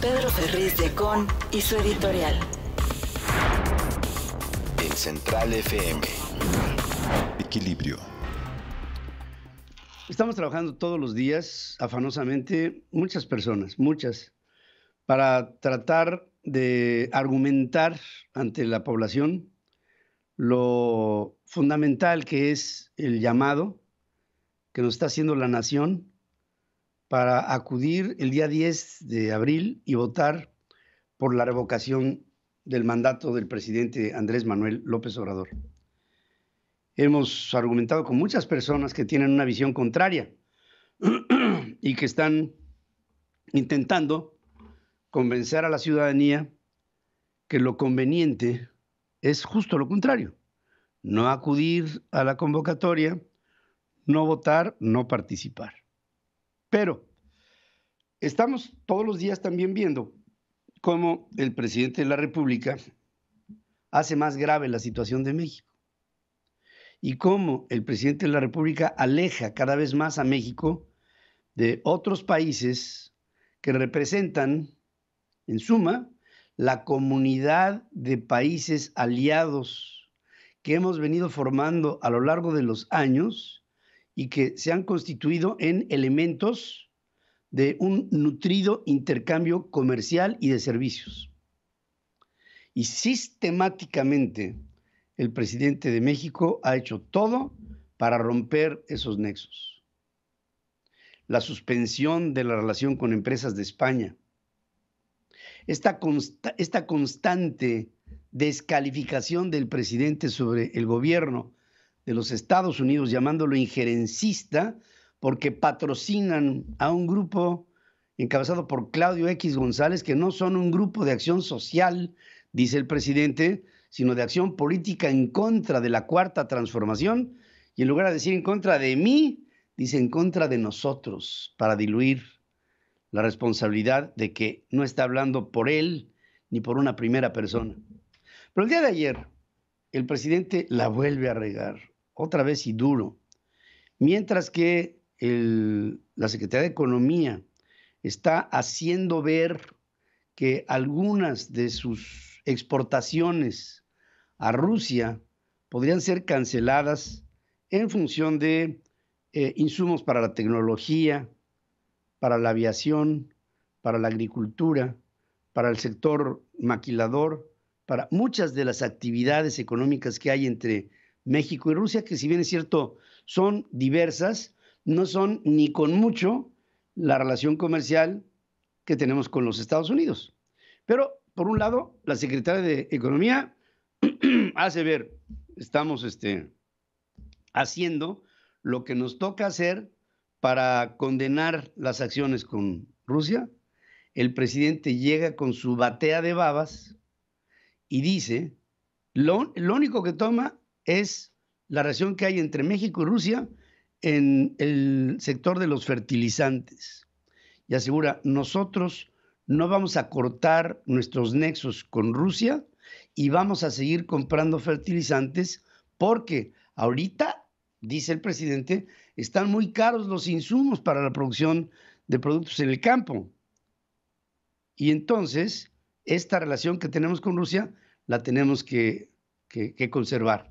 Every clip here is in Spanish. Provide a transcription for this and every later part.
Pedro Ferriz de Con y su editorial. En Central FM. Equilibrio. Estamos trabajando todos los días, afanosamente, muchas personas, muchas, para tratar de argumentar ante la población lo fundamental que es el llamado que nos está haciendo la nación para acudir el día 10 de abril y votar por la revocación del mandato del presidente Andrés Manuel López Obrador. Hemos argumentado con muchas personas que tienen una visión contraria y que están intentando convencer a la ciudadanía que lo conveniente es justo lo contrario, no acudir a la convocatoria, no votar, no participar. Pero estamos todos los días también viendo cómo el presidente de la República hace más grave la situación de México y cómo el presidente de la República aleja cada vez más a México de otros países que representan, en suma, la comunidad de países aliados que hemos venido formando a lo largo de los años y que se han constituido en elementos de un nutrido intercambio comercial y de servicios. Y sistemáticamente el presidente de México ha hecho todo para romper esos nexos. La suspensión de la relación con empresas de España, esta, constante descalificación del presidente sobre el gobierno de los Estados Unidos llamándolo injerencista porque patrocinan a un grupo encabezado por Claudio X González que no son un grupo de acción social, dice el presidente, sino de acción política en contra de la cuarta transformación y en lugar de decir en contra de mí, dice en contra de nosotros para diluir la responsabilidad de que no está hablando por él ni por una primera persona. Pero el día de ayer, el presidente la vuelve a regar otra vez y duro. Mientras que la Secretaría de Economía está haciendo ver que algunas de sus exportaciones a Rusia podrían ser canceladas en función de eh, insumos para la tecnología, para la aviación, para la agricultura, para el sector maquilador, para muchas de las actividades económicas que hay entre México y Rusia, que si bien es cierto, son diversas, no son ni con mucho la relación comercial que tenemos con los Estados Unidos. Pero, por un lado, la secretaria de Economía hace ver, estamos este, haciendo lo que nos toca hacer para condenar las acciones con Rusia. El presidente llega con su batea de babas y dice, lo, lo único que toma es la relación que hay entre México y Rusia en el sector de los fertilizantes. Y asegura, nosotros no vamos a cortar nuestros nexos con Rusia y vamos a seguir comprando fertilizantes porque ahorita, dice el presidente, están muy caros los insumos para la producción de productos en el campo. Y entonces, esta relación que tenemos con Rusia la tenemos que, que conservar.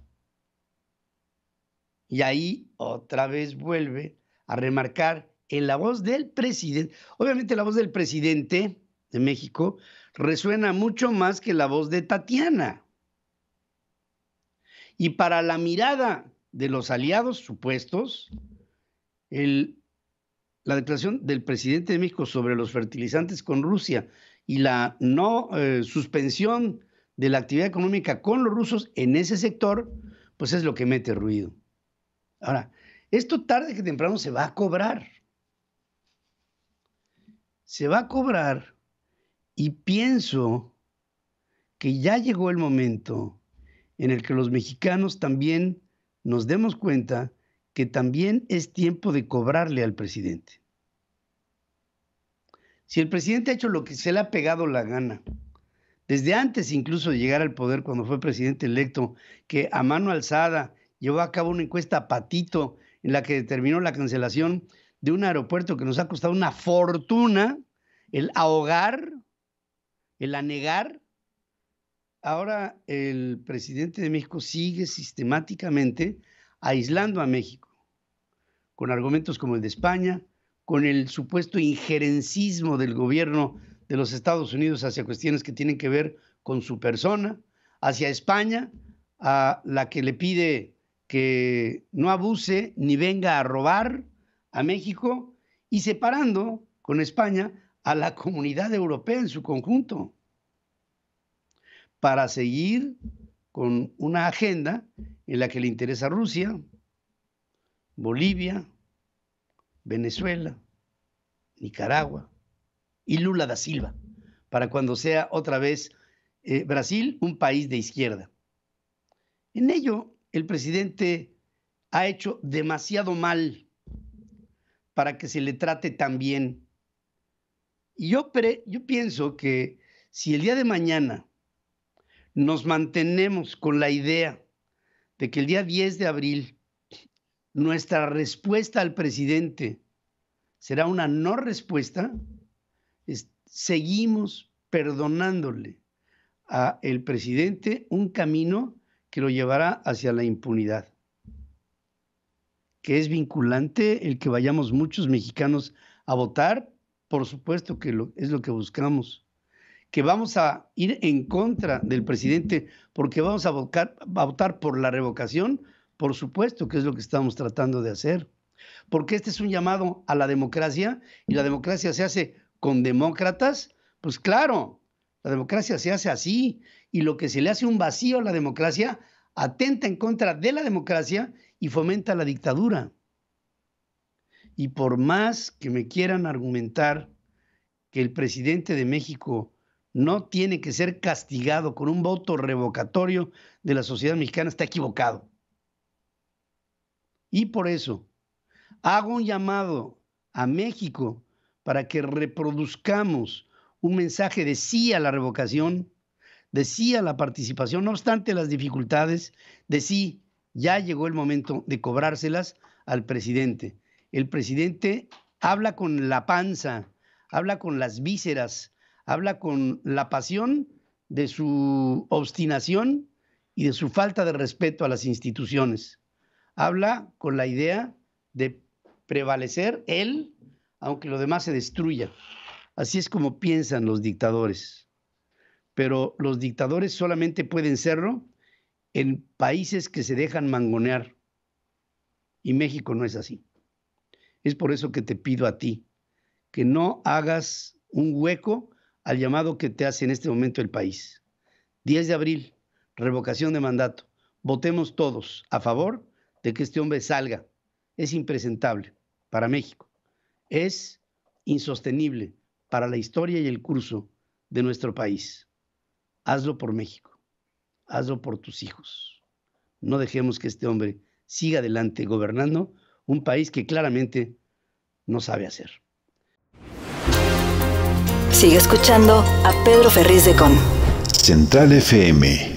Y ahí otra vez vuelve a remarcar en la voz del presidente. Obviamente la voz del presidente de México resuena mucho más que la voz de Tatiana. Y para la mirada de los aliados supuestos, la declaración del presidente de México sobre los fertilizantes con Rusia y la no eh, suspensión de la actividad económica con los rusos en ese sector, pues es lo que mete ruido. Ahora, esto tarde que temprano se va a cobrar. Se va a cobrar y pienso que ya llegó el momento en el que los mexicanos también nos demos cuenta que también es tiempo de cobrarle al presidente. Si el presidente ha hecho lo que se le ha pegado la gana, desde antes incluso de llegar al poder cuando fue presidente electo, que a mano alzada llevó a cabo una encuesta patito en la que determinó la cancelación de un aeropuerto que nos ha costado una fortuna, el ahogar, el anegar. Ahora el presidente de México sigue sistemáticamente aislando a México, con argumentos como el de España, con el supuesto injerencismo del gobierno de los Estados Unidos hacia cuestiones que tienen que ver con su persona, hacia España, a la que le pide que no abuse ni venga a robar a México y separando con España a la comunidad europea en su conjunto para seguir con una agenda en la que le interesa Rusia, Bolivia, Venezuela, Nicaragua y Lula da Silva, para cuando sea otra vez eh, Brasil un país de izquierda. En ello el presidente ha hecho demasiado mal para que se le trate tan bien. Y yo, yo pienso que si el día de mañana nos mantenemos con la idea de que el día 10 de abril nuestra respuesta al presidente será una no respuesta, seguimos perdonándole al presidente un camino que lo llevará hacia la impunidad. ¿Que es vinculante el que vayamos muchos mexicanos a votar? Por supuesto que es lo que buscamos. Que vamos a ir en contra del presidente porque vamos a votar, a votar por la revocación, por supuesto que es lo que estamos tratando de hacer. Porque este es un llamado a la democracia y la democracia se hace con demócratas. Pues claro, la democracia se hace así, y lo que se le hace un vacío a la democracia atenta en contra de la democracia y fomenta la dictadura. Y por más que me quieran argumentar que el presidente de México no tiene que ser castigado con un voto revocatorio de la sociedad mexicana, está equivocado. Y por eso hago un llamado a México para que reproduzcamos un mensaje de sí a la revocación decía la participación, no obstante las dificultades, de sí ya llegó el momento de cobrárselas al presidente. El presidente habla con la panza, habla con las vísceras, habla con la pasión de su obstinación y de su falta de respeto a las instituciones. Habla con la idea de prevalecer él, aunque lo demás se destruya. Así es como piensan los dictadores pero los dictadores solamente pueden serlo en países que se dejan mangonear. Y México no es así. Es por eso que te pido a ti que no hagas un hueco al llamado que te hace en este momento el país. 10 de abril, revocación de mandato. Votemos todos a favor de que este hombre salga. Es impresentable para México. Es insostenible para la historia y el curso de nuestro país. Hazlo por México, hazlo por tus hijos. No dejemos que este hombre siga adelante gobernando un país que claramente no sabe hacer. Sigue escuchando a Pedro Ferriz de Con. Central FM